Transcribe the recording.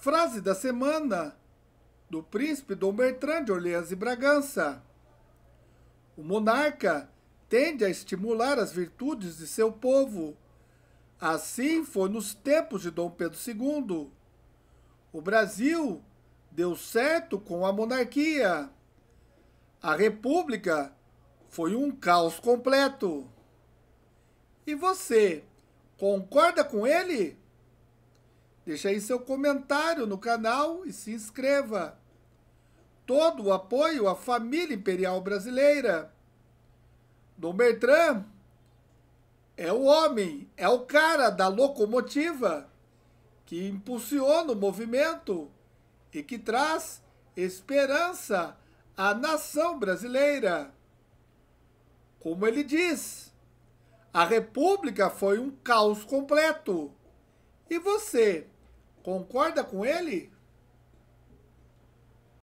Frase da semana do príncipe Dom Bertrand de Orleans e Bragança. O monarca tende a estimular as virtudes de seu povo. Assim foi nos tempos de Dom Pedro II. O Brasil deu certo com a monarquia. A República foi um caos completo. E você, concorda com ele? Deixe aí seu comentário no canal e se inscreva. Todo o apoio à família imperial brasileira. Dom Bertrand é o homem, é o cara da locomotiva que impulsiona o movimento e que traz esperança à nação brasileira. Como ele diz, a República foi um caos completo. E você? Concorda com ele?